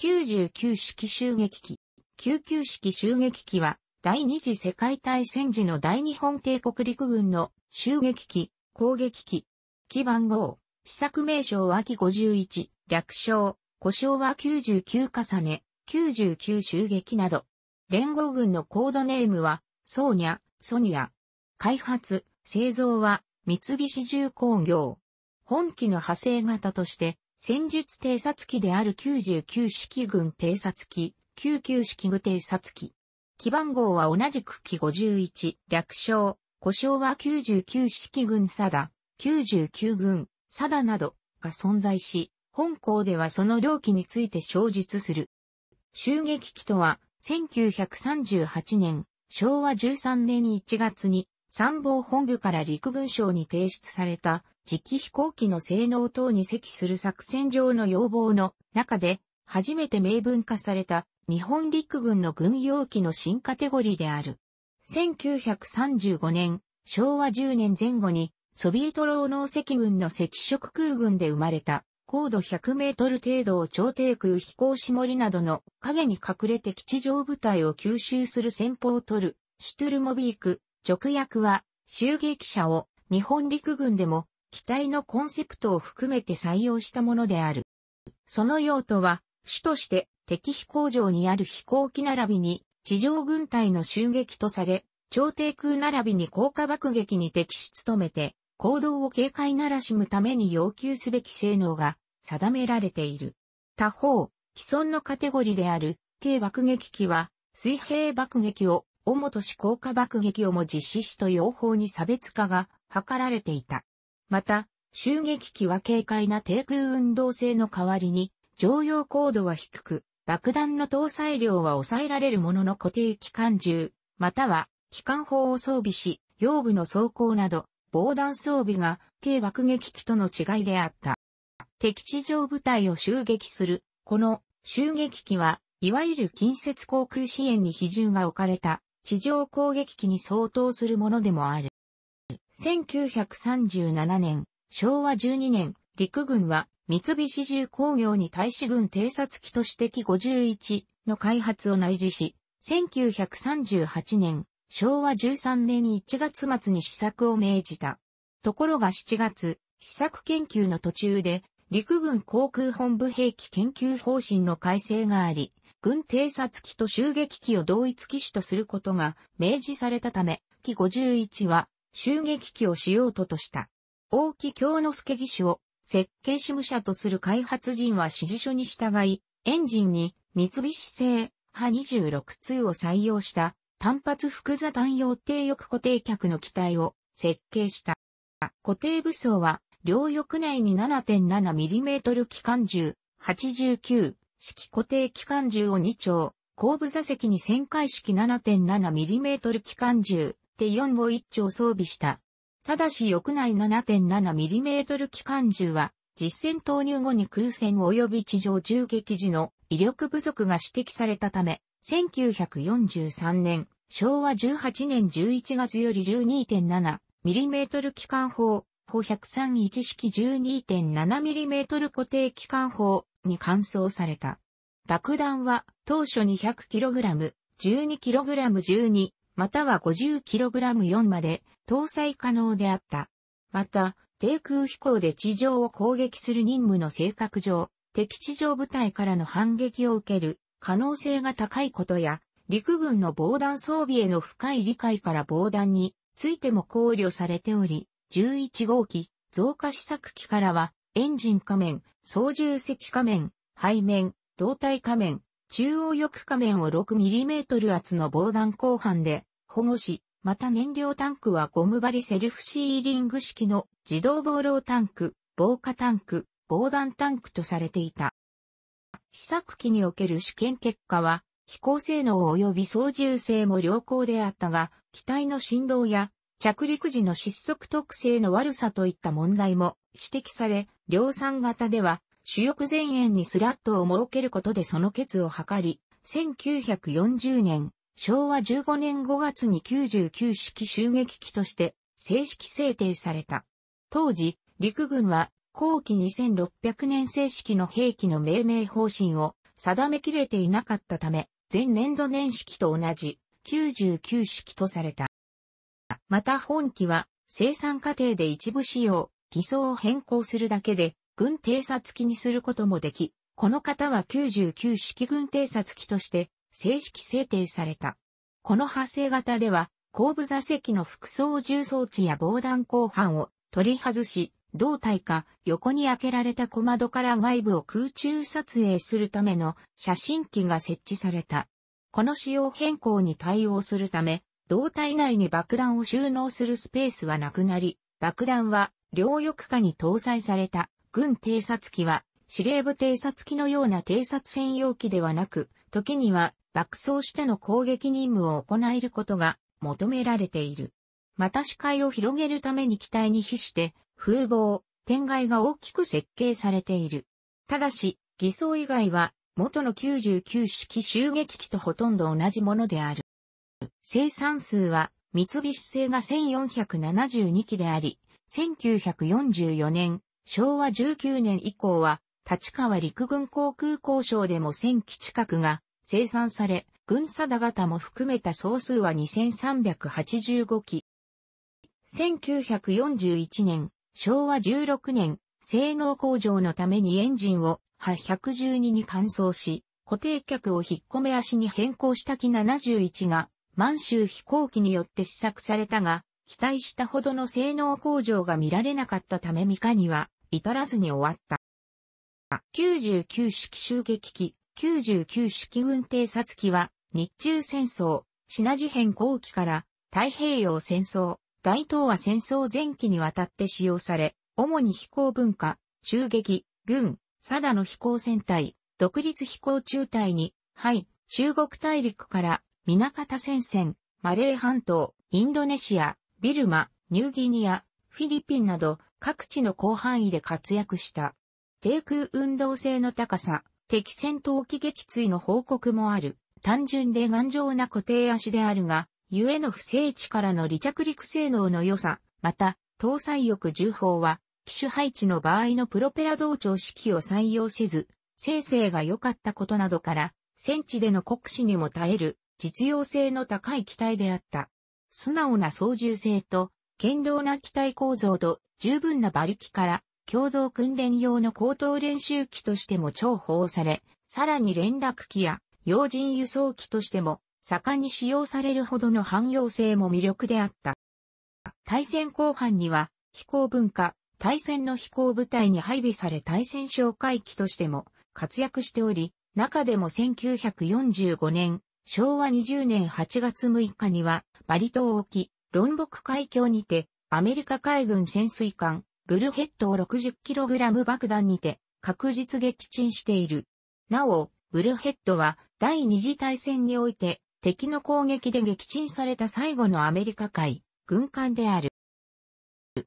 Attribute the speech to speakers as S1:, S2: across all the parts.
S1: 99式襲撃機。99式襲撃機は、第二次世界大戦時の大日本帝国陸軍の襲撃機、攻撃機。機番号、試作名称は機51、略称、故障は99重ね、99襲撃など。連合軍のコードネームは、ソーニャ、ソニア。開発、製造は、三菱重工業。本機の派生型として、戦術偵察機である99式軍偵察機、99式具偵察機。機番号は同じく機51、略称、故障は99式軍佐ダ、99軍佐ダなどが存在し、本校ではその両機について詳述する。襲撃機とは、1938年、昭和13年1月に参謀本部から陸軍省に提出された次期飛行機の性能等に積する作戦上の要望の中で、初めて明文化された日本陸軍の軍用機の新カテゴリーである。1935年、昭和10年前後に、ソビエト労農赤軍の赤色空軍で生まれた、高度100メートル程度を超低空飛行しりなどの影に隠れて地上部隊を吸収する戦法を取る、シュトゥルモビーク、直訳は、襲撃者を日本陸軍でも機体のコンセプトを含めて採用したものである。その用途は、主として敵飛行場にある飛行機並びに地上軍隊の襲撃とされ、超低空並びに降下爆撃に敵し努めて、行動を警戒ならしむために要求すべき性能が定められている。他方、既存のカテゴリである、軽爆撃機は、水平爆撃を、主とし降下爆撃をも実施しと用法に差別化が図られていた。また、襲撃機は軽快な低空運動性の代わりに、常用高度は低く、爆弾の搭載量は抑えられるものの固定機関銃、または機関砲を装備し、用部の装甲など、防弾装備が軽爆撃機との違いであった。敵地上部隊を襲撃する、この襲撃機は、いわゆる近接航空支援に比重が置かれた地上攻撃機に相当するものでもある。1937年、昭和12年、陸軍は三菱重工業に対し軍偵察機として機51の開発を内示し、1938年、昭和13年1月末に試作を命じた。ところが7月、試作研究の途中で、陸軍航空本部兵器研究方針の改正があり、軍偵察機と襲撃機を同一機種とすることが明示されたため、機51は襲撃機をしようととした。大木京之助義手を設計事務者とする開発人は指示書に従い、エンジンに三菱製派26通を採用した単発複座単用低翼固定客の機体を設計した。固定武装は両翼内に 7.7mm 機関銃89式固定機関銃を2丁、後部座席に旋回式 7.7mm 機関銃って4を1丁装備した。ただし翌内 7.7mm 機関銃は、実戦投入後に空戦及び地上銃撃時の威力不足が指摘されたため、1943年、昭和18年11月より 12.7mm 機関砲、砲1031式 12.7mm 固定機関砲に換装された。爆弾は当初 200kg、12kg12 または 50kg4 まで搭載可能であった。また、低空飛行で地上を攻撃する任務の性格上、敵地上部隊からの反撃を受ける可能性が高いことや、陸軍の防弾装備への深い理解から防弾についても考慮されており、11号機、増加試作機からは、エンジン仮面、操縦席仮面、背面、胴体仮面、中央翼仮面を 6mm 厚の防弾後半で保護し、また燃料タンクはゴム張りセルフシーリング式の自動防漏タンク、防火タンク、防弾タンクとされていた。試作機における試験結果は、飛行性能及び操縦性も良好であったが、機体の振動や着陸時の失速特性の悪さといった問題も指摘され、量産型では主翼前縁にスラットを設けることでその欠を図り、1940年昭和15年5月に99式襲撃機として正式制定された。当時、陸軍は後期2600年正式の兵器の命名方針を定めきれていなかったため、前年度年式と同じ99式とされた。また本機は生産過程で一部仕様、偽装を変更するだけで軍偵察機にすることもでき、この方は99式軍偵察機として正式制定された。この派生型では、後部座席の副操縦装置や防弾鋼板を取り外し、胴体か横に開けられた小窓から外部を空中撮影するための写真機が設置された。この仕様変更に対応するため、胴体内に爆弾を収納するスペースはなくなり、爆弾は両翼下に搭載された軍偵察機は司令部偵察機のような偵察専用機ではなく、時には爆走しての攻撃任務を行えることが求められている。また視界を広げるために機体に比して風防、天外が大きく設計されている。ただし、偽装以外は元の99式襲撃機とほとんど同じものである。生産数は三菱製が1472機であり、1944年、昭和19年以降は、立川陸軍航空交渉でも1000機近くが生産され、軍田型も含めた総数は2385機。1941年、昭和16年、性能向上のためにエンジンを812に換装し、固定客を引っ込め足に変更した機71が、満州飛行機によって試作されたが、期待したほどの性能向上が見られなかったためミカには至らずに終わった。99式襲撃機99式軍偵察機は、日中戦争、シナ事変後期から太平洋戦争、大東亜戦争前期にわたって使用され、主に飛行文化、襲撃、軍、サダの飛行船隊、独立飛行中隊に、はい、中国大陸から、南方戦線、マレー半島、インドネシア、ビルマ、ニューギニア、フィリピンなど各地の広範囲で活躍した。低空運動性の高さ、敵戦闘機撃墜の報告もある、単純で頑丈な固定足であるが、ゆえの不正地からの離着陸性能の良さ、また、搭載翼重砲は、機種配置の場合のプロペラ同調式を採用せず、生成が良かったことなどから、戦地での酷使にも耐える、実用性の高い機体であった。素直な操縦性と、堅牢な機体構造と、十分な馬力から、共同訓練用の高等練習機としても重宝され、さらに連絡機や要人輸送機としても盛んに使用されるほどの汎用性も魅力であった。対戦後半には飛行文化、対戦の飛行部隊に配備され対戦哨戒機としても活躍しており、中でも1945年、昭和20年8月6日には、バリ島沖、ロンボク海峡にて、アメリカ海軍潜水艦、ブルヘッドを 60kg 爆弾にて確実撃沈している。なお、ブルヘッドは第二次大戦において敵の攻撃で撃沈された最後のアメリカ海軍艦である。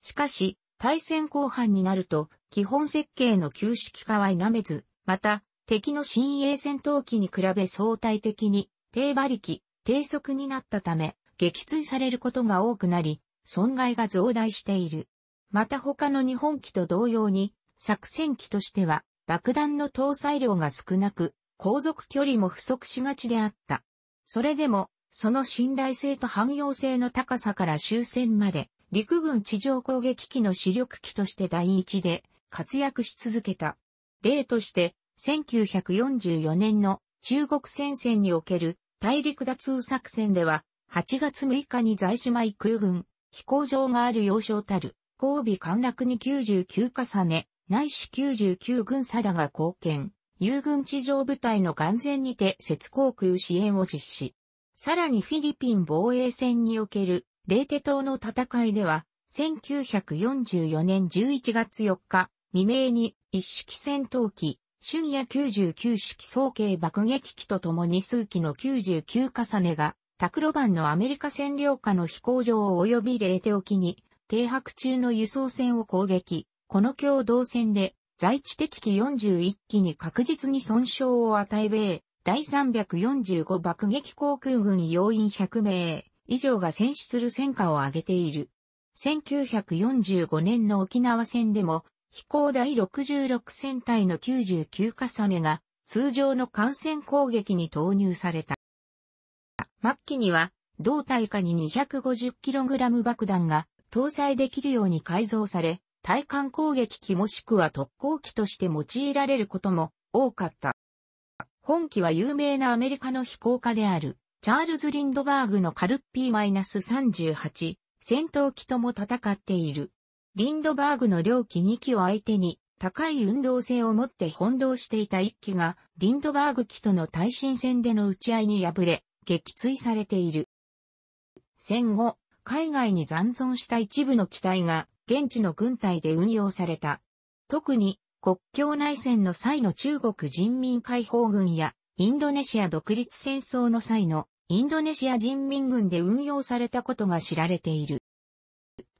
S1: しかし、対戦後半になると基本設計の旧式化は否めず、また敵の新鋭戦闘機に比べ相対的に低馬力、低速になったため撃墜されることが多くなり、損害が増大している。また他の日本機と同様に、作戦機としては爆弾の搭載量が少なく、航続距離も不足しがちであった。それでも、その信頼性と汎用性の高さから終戦まで、陸軍地上攻撃機の主力機として第一で活躍し続けた。例として、1944年の中国戦線における大陸脱作戦では、8月6日に在島井空軍、飛行場がある要衝たる交尾陥落に99重ね、内し99軍貞が貢献、友軍地上部隊の眼前にて節航空支援を実施。さらにフィリピン防衛戦におけるレーテ島の戦いでは、1944年11月4日未明に一式戦闘機、春夜99式総計爆撃機と共に数機の99重ねが、タクロバンのアメリカ占領下の飛行場を及びレーテ沖に停泊中の輸送船を攻撃、この共同船で在地敵機41機に確実に損傷を与え米、第345爆撃航空軍要員100名以上が戦死する戦果を上げている。1945年の沖縄戦でも、飛行第66戦隊の99重ねが通常の艦船攻撃に投入された。末期には、同体下に 250kg 爆弾が搭載できるように改造され、対艦攻撃機もしくは特攻機として用いられることも多かった。本機は有名なアメリカの飛行家である、チャールズ・リンドバーグのカルッピー -38 戦闘機とも戦っている。リンドバーグの両機2機を相手に高い運動性を持って翻弄していた1機がリンドバーグ機との対震戦での打ち合いに敗れ撃墜されている。戦後、海外に残存した一部の機体が現地の軍隊で運用された。特に国境内戦の際の中国人民解放軍やインドネシア独立戦争の際のインドネシア人民軍で運用されたことが知られている。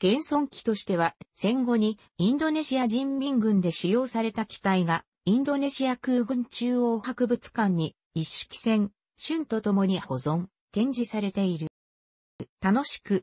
S1: 現存機としては戦後にインドネシア人民軍で使用された機体がインドネシア空軍中央博物館に一式戦、春とともに保存、展示されている。楽しく